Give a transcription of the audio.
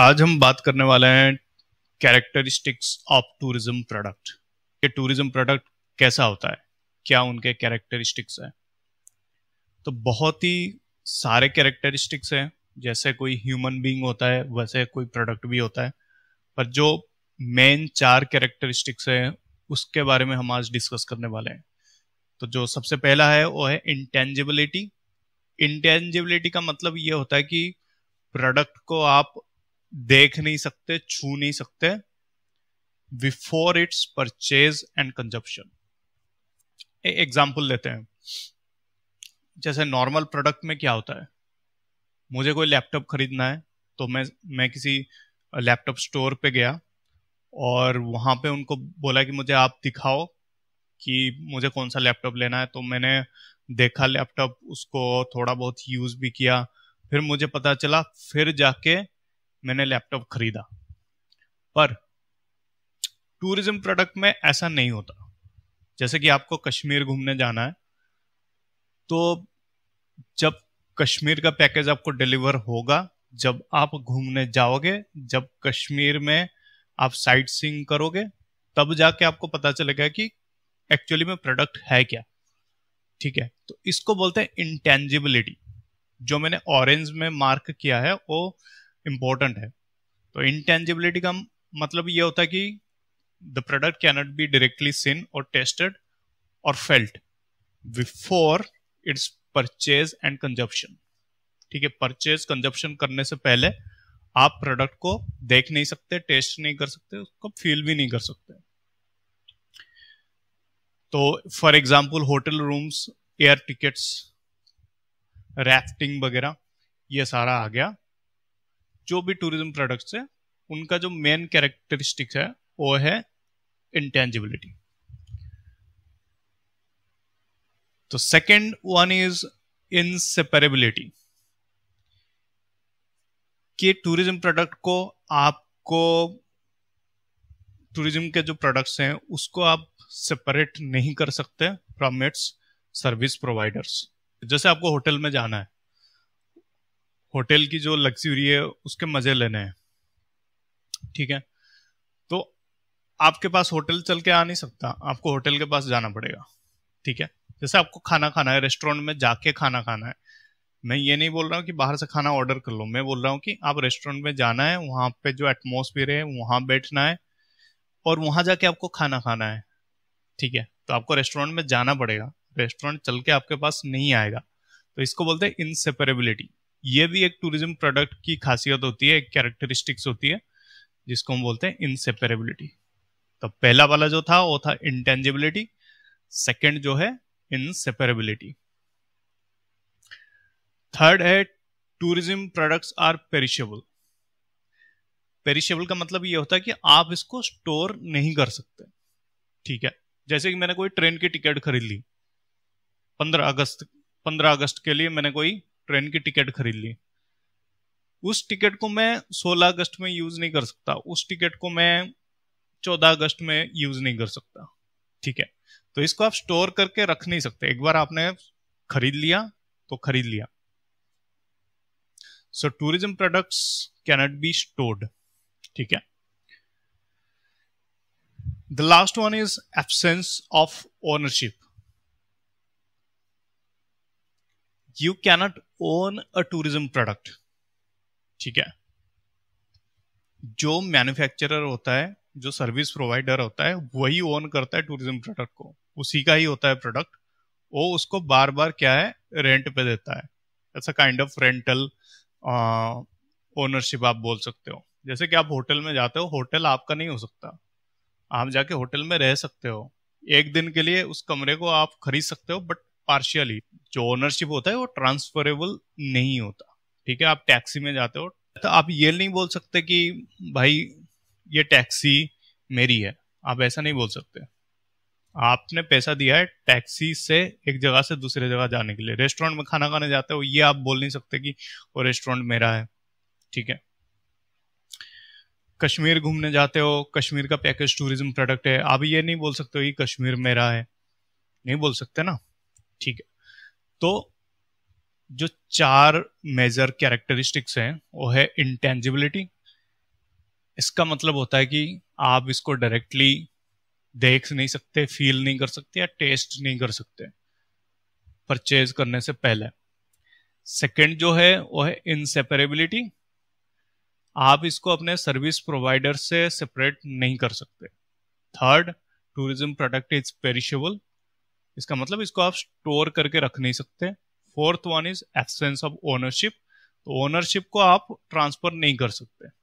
आज हम बात करने वाले हैं कैरेक्टरिस्टिक्स ऑफ टूरिज्म प्रोडक्ट ये टूरिज्म प्रोडक्ट कैसा होता है क्या उनके कैरेक्टरिस्टिक्स हैं तो बहुत ही सारे कैरेक्टरिस्टिक्स हैं जैसे कोई ह्यूमन बीइंग होता है वैसे कोई प्रोडक्ट भी होता है पर जो मेन चार कैरेक्टरिस्टिक्स हैं उसके बारे में हम आज डिस्कस करने वाले हैं तो जो सबसे पहला है वो है इंटेंजिबिलिटी इंटेंजिबिलिटी का मतलब ये होता है कि प्रोडक्ट को आप देख नहीं सकते छू नहीं सकते before its purchase and consumption example लेते हैं जैसे नॉर्मल प्रोडक्ट में क्या होता है मुझे कोई लैपटॉप खरीदना है तो मैं मैं किसी लैपटॉप स्टोर पे गया और वहां पे उनको बोला कि मुझे आप दिखाओ कि मुझे कौन सा लैपटॉप लेना है तो मैंने देखा लैपटॉप उसको थोड़ा बहुत यूज़ भी किया फिर मुझे पता चला फिर जाके मैंने लैपटॉप खरीदा पर टूरिज्म प्रोडक्ट में ऐसा नहीं होता जैसे कि आपको कश्मीर घूमने जाना है तो जब कश्मीर का पैकेज आपको डिलीवर होगा जब आप घूमने जाओगे जब कश्मीर में आप साइट सींग करोगे तब जाके आपको पता चलेगा कि एक्चुअली में प्रोडक्ट है क्या ठीक है तो इसको बोलते हैं इंटेंजिबिलिटी जो मैंने ऑरेंज में मार्क किया है वो इम्पोर्टेंट है तो इंटेंजिबिलिटी का मतलब ये होता है कि the product not be directly seen और टेस्टेड और felt before its purchase and consumption ठीक है परचेज कंजप्शन करने से पहले आप प्रोडक्ट को देख नहीं सकते टेस्ट नहीं कर सकते उसको फील भी नहीं कर सकते तो for example hotel rooms air tickets rafting वगैरह ये सारा आ गया जो भी टूरिज्म प्रोडक्ट्स है उनका जो मेन कैरेक्टरिस्टिक है वो है इंटेंजिबिलिटी तो सेकंड वन इज इनसेपरेबिलिटी कि टूरिज्म प्रोडक्ट को आपको टूरिज्म के जो प्रोडक्ट्स हैं उसको आप सेपरेट नहीं कर सकते फ्रॉम इट्स सर्विस प्रोवाइडर्स जैसे आपको होटल में जाना है होटल की जो लग्जरी है उसके मज़े लेने हैं ठीक है तो आपके पास होटल चल के आ नहीं सकता आपको होटल के पास जाना पड़ेगा ठीक है जैसे आपको खाना खाना है रेस्टोरेंट में जाके खाना खाना है मैं ये नहीं बोल रहा हूँ कि बाहर से खाना ऑर्डर कर लो मैं बोल रहा हूँ कि आप रेस्टोरेंट में जाना है वहां पे जो एटमोसफियर है वहां बैठना है और वहां जाके आपको खाना खाना है ठीक है तो आपको रेस्टोरेंट में जाना पड़ेगा रेस्टोरेंट चल के आपके पास नहीं आएगा तो इसको बोलते हैं इनसेपरेबिलिटी ये भी एक टूरिज्म प्रोडक्ट की खासियत होती है एक कैरेक्टरिस्टिक्स होती है जिसको हम बोलते हैं इनसेपरेबिलिटी तो पहला वाला जो था वो था इंटेंजिबिलिटी सेकेंड जो है इनसेपरेबिलिटी थर्ड है tourism products are perishable perishable का मतलब ये होता है कि आप इसको स्टोर नहीं कर सकते ठीक है जैसे कि मैंने कोई ट्रेन की टिकट खरीद ली पंद्रह अगस्त पंद्रह अगस्त के लिए मैंने कोई ट्रेन की टिकट खरीद ली उस टिकट को मैं 16 अगस्त में यूज नहीं कर सकता उस टिकट को मैं 14 अगस्त में यूज नहीं कर सकता ठीक है तो इसको आप स्टोर करके रख नहीं सकते एक बार आपने खरीद लिया तो खरीद लिया so tourism products cannot be stored ठीक है the last one is absence of ownership you cannot own a tourism product ठीक है जो मैन्युफैक्चरर होता है जो सर्विस प्रोवाइडर होता है वही ओन करता है टूरिज्म प्रोडक्ट को उसी का ही होता है प्रोडक्ट वो उसको बार बार क्या है रेंट पे देता है it's a kind of rental ownership आप बोल सकते हो जैसे कि आप होटल में जाते हो होटल आपका नहीं हो सकता आप जाके होटल में रह सकते हो एक दिन के लिए उस कमरे को आप खरीद सकते हो बट पार्शियली जो ओनरशिप होता है वो ट्रांसफरेबल नहीं होता ठीक है आप टैक्सी में जाते हो तो आप ये नहीं बोल सकते कि भाई ये टैक्सी मेरी है आप ऐसा नहीं बोल सकते आपने पैसा दिया है टैक्सी से एक जगह से दूसरे जगह जाने के लिए रेस्टोरेंट में खाना खाने जाते हो ये आप बोल नहीं सकते कि वो रेस्टोरेंट मेरा है ठीक है कश्मीर घूमने जाते हो कश्मीर का पैकेज टूरिज्म प्रोडक्ट है आप ये नहीं बोल सकते हो कि कश्मीर मेरा है नहीं बोल सकते ना ठीक है तो जो चार मेजर कैरेक्टरिस्टिक्स हैं वो है इंटेंजिबिलिटी इसका मतलब होता है कि आप इसको डायरेक्टली देख नहीं सकते फील नहीं कर सकते या टेस्ट नहीं कर सकते परचेज करने से पहले सेकंड जो है वो है इनसेपरेबिलिटी आप इसको अपने सर्विस प्रोवाइडर से सेपरेट नहीं कर सकते third tourism product is perishable इसका मतलब इसको आप स्टोर करके रख नहीं सकते fourth one is absence of ownership तो ओनरशिप को आप ट्रांसफर नहीं कर सकते